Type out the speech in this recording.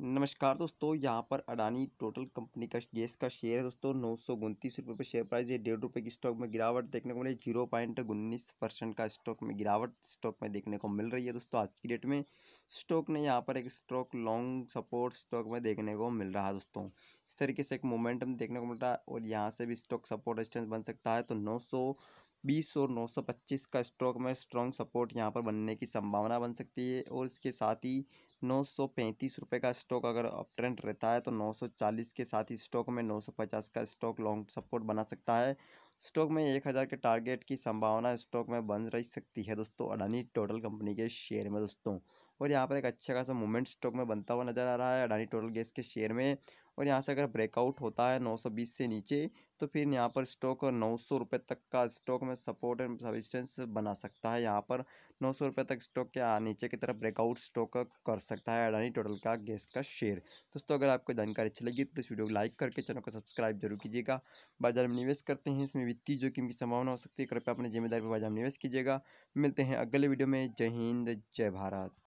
नमस्कार दोस्तों यहाँ पर अडानी टोटल कंपनी का गैस का शेयर है दोस्तों नौ सौ उनतीस रुपये पर शेयर प्राइस ये डेढ़ रुपये की स्टॉक में गिरावट देखने को मिली जीरो पॉइंट उन्नीस परसेंट का स्टॉक में गिरावट स्टॉक में देखने को मिल रही है दोस्तों आज की डेट में स्टॉक ने यहाँ पर एक स्टॉक लॉन्ग सपोर्ट स्टॉक में देखने को मिल रहा है दोस्तों इस तरीके से एक मोमेंटम देखने को मिल रहा है और यहाँ से भी स्टॉक सपोर्ट रेस्टेंस बन सकता है तो नौ बीस और नौ सौ पच्चीस का स्ट्रोक में स्ट्रॉन्ग सपोर्ट यहाँ पर बनने की संभावना बन सकती है और इसके साथ ही नौ सौ पैंतीस रुपये का स्टॉक अगर अप ट्रेंड रहता है तो नौ सौ चालीस के साथ ही स्टॉक में नौ सौ पचास का स्टॉक लॉन्ग सपोर्ट बना सकता है स्टॉक में एक हज़ार के टारगेट की संभावना स्टॉक में बन रह सकती है दोस्तों अडानी टोटल कंपनी के शेयर में दोस्तों और यहाँ पर एक अच्छा खासा मूवमेंट स्टॉक में बनता हुआ नज़र आ रहा है अडानी टोटल गैस के शेयर में और यहाँ से अगर ब्रेकआउट होता है 920 से नीचे तो फिर यहाँ पर स्टॉक नौ सौ तक का स्टॉक में सपोर्ट एंड सबिस्टेंस बना सकता है यहाँ पर नौ सौ तक स्टॉक के नीचे की तरफ ब्रेकआउट स्टॉक कर सकता है अडानी टोटल का गैस का शेयर दोस्तों अगर आपको जानकारी अच्छी लगी तो इस वीडियो को लाइक करके चैनल को सब्सक्राइब जरूर कीजिएगा बाजार में निवेश करते हैं इसमें वित्तीय जोखिम की संभावना हो सकती है कृपया अपनी जिम्मेदारी पर बाजार में निवेश कीजिएगा मिलते हैं अगले वीडियो में जय हिंद जय भारत